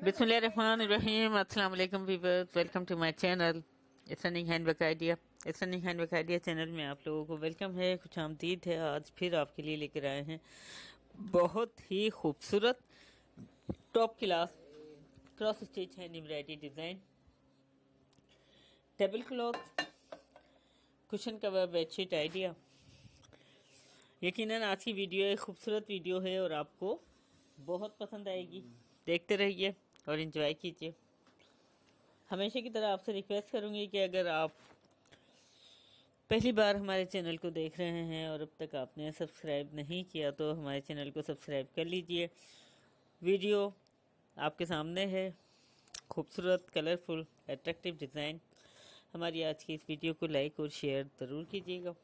Bismillahirrahmanirrahim. Assalamu alaikum viewers. Welcome to my channel. It's a handwork idea इस running handwork idea channel में आप लोगों को welcome है कुछ आमदीद है आज फिर आपके लिए लेकर आए हैं बहुत ही खूबसूरत top class cross stitch hand embroidery design table cloth cushion cover bedsheet idea यकीनन आज की वीडियो एक खूबसूरत वीडियो है और आपको बहुत पसंद आएगी देखते रहिए और इन्जॉय कीजिए हमेशा की तरह आपसे रिक्वेस्ट करूँगी कि अगर आप पहली बार हमारे चैनल को देख रहे हैं और अब तक आपने सब्सक्राइब नहीं किया तो हमारे चैनल को सब्सक्राइब कर लीजिए वीडियो आपके सामने है खूबसूरत कलरफुल एट्रैक्टिव डिज़ाइन हमारी आज की इस वीडियो को लाइक और शेयर ज़रूर कीजिएगा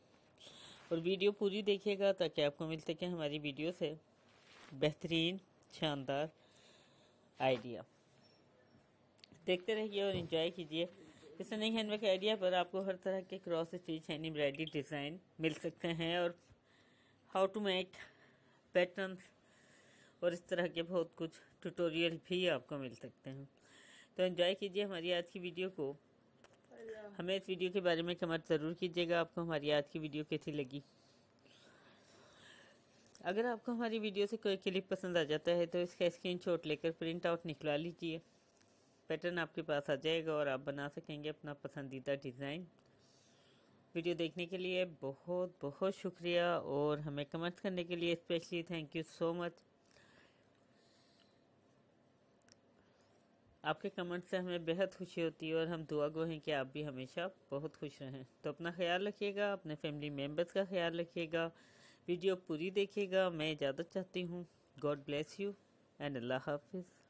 और वीडियो पूरी देखिएगा ताकि आपको मिल सके हमारी वीडियो से बेहतरीन शानदार आइडिया देखते रहिए और इन्जॉय कीजिए किसनिंग हैंडवर्क आइडिया पर आपको हर तरह के cross stitch hand embroidery design मिल सकते हैं और हाउ टू मेक पैटर्न्स और इस तरह के बहुत कुछ ट्यूटोरियल भी आपको मिल सकते हैं तो इन्जॉय कीजिए हमारी आज की वीडियो को हमें इस वीडियो के बारे में कमेंट ज़रूर कीजिएगा आपको हमारी आज की वीडियो कैसी लगी अगर आपको हमारी वीडियो से कोई क्लिप पसंद आ जाता है तो इसका स्क्रीन शॉट लेकर प्रिंट आउट निकला लीजिए पैटर्न आपके पास आ जाएगा और आप बना सकेंगे अपना पसंदीदा डिज़ाइन वीडियो देखने के लिए बहुत बहुत शुक्रिया और हमें कमेंट्स करने के लिए specially thank you so much आपके कमेंट से हमें बेहद खुशी होती है और हम दुआ गो हैं कि आप भी हमेशा बहुत खुश रहें तो अपना ख्याल रखिएगा अपने फैमिली मेम्बर्स का ख्याल रखिएगा वीडियो पूरी देखिएगा मैं इजाज़त चाहती हूँ गॉड ब्लेस यू एंड अल्लाह हाफिज़